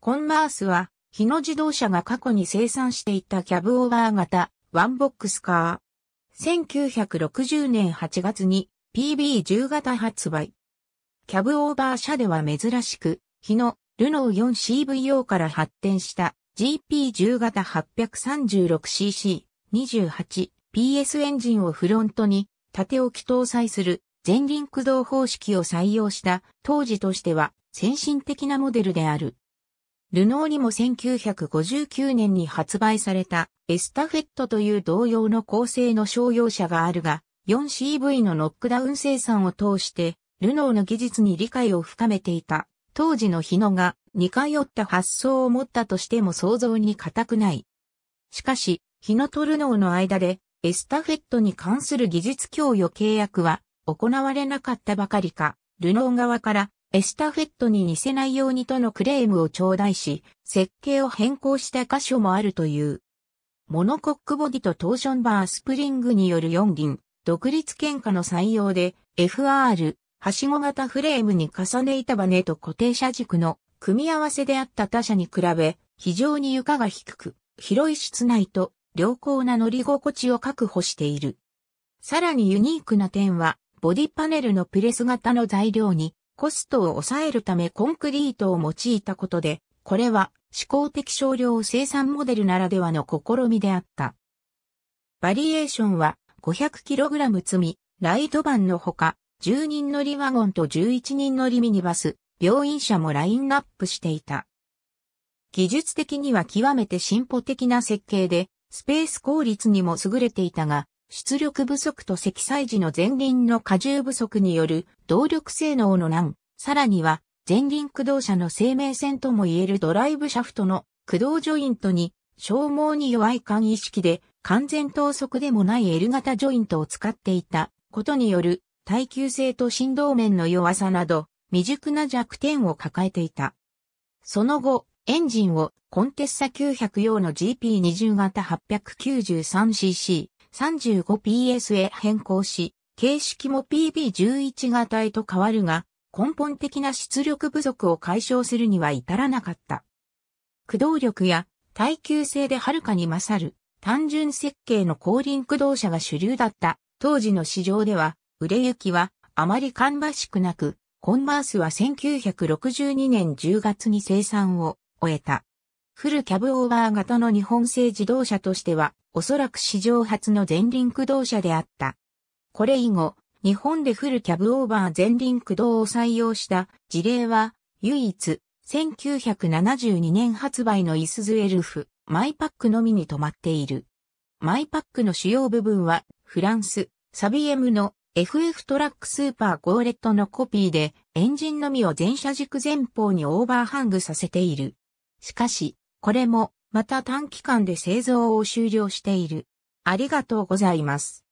コンマースは、日野自動車が過去に生産していたキャブオーバー型、ワンボックスカー。1960年8月に PB10 型発売。キャブオーバー車では珍しく、日野、ルノー 4CVO から発展した GP10 型 836cc28PS エンジンをフロントに縦置き搭載する前輪駆動方式を採用した当時としては先進的なモデルである。ルノーにも1959年に発売されたエスタフェットという同様の構成の商用車があるが、4CV のノックダウン生産を通して、ルノーの技術に理解を深めていた。当時の日野が似通った発想を持ったとしても想像に固くない。しかし、日野とルノーの間でエスタフェットに関する技術供与契約は行われなかったばかりか、ルノー側からエスタフェットに似せないようにとのクレームを頂戴し、設計を変更した箇所もあるという。モノコックボディとトーションバースプリングによる4輪、独立喧嘩の採用で、FR、はしご型フレームに重ね板バネと固定車軸の組み合わせであった他社に比べ、非常に床が低く、広い室内と良好な乗り心地を確保している。さらにユニークな点は、ボディパネルのプレス型の材料にコストを抑えるためコンクリートを用いたことで、これは思考的少量生産モデルならではの試みであった。バリエーションは 500kg 積み、ライトバンのほか、10人乗りワゴンと11人乗りミニバス、病院車もラインナップしていた。技術的には極めて進歩的な設計で、スペース効率にも優れていたが、出力不足と積載時の前輪の荷重不足による動力性能の難、さらには前輪駆動車の生命線とも言えるドライブシャフトの駆動ジョイントに消耗に弱い間意識で完全等速でもない L 型ジョイントを使っていたことによる耐久性と振動面の弱さなど未熟な弱点を抱えていた。その後、エンジンをコンテッサ900用の GP20 型 893cc、35PS へ変更し、形式も PB11 型へと変わるが、根本的な出力不足を解消するには至らなかった。駆動力や耐久性ではるかに勝る単純設計の後輪駆動車が主流だった当時の市場では売れ行きはあまり芳しくなく、コンバースは1962年10月に生産を終えた。フルキャブオーバー型の日本製自動車としては、おそらく史上初の前輪駆動車であった。これ以後、日本でフルキャブオーバー前輪駆動を採用した事例は、唯一、1972年発売のイスズエルフ、マイパックのみに止まっている。マイパックの主要部分は、フランス、サビエムの FF トラックスーパーゴーレットのコピーで、エンジンのみを全車軸前方にオーバーハングさせている。しかし、これもまた短期間で製造を終了している。ありがとうございます。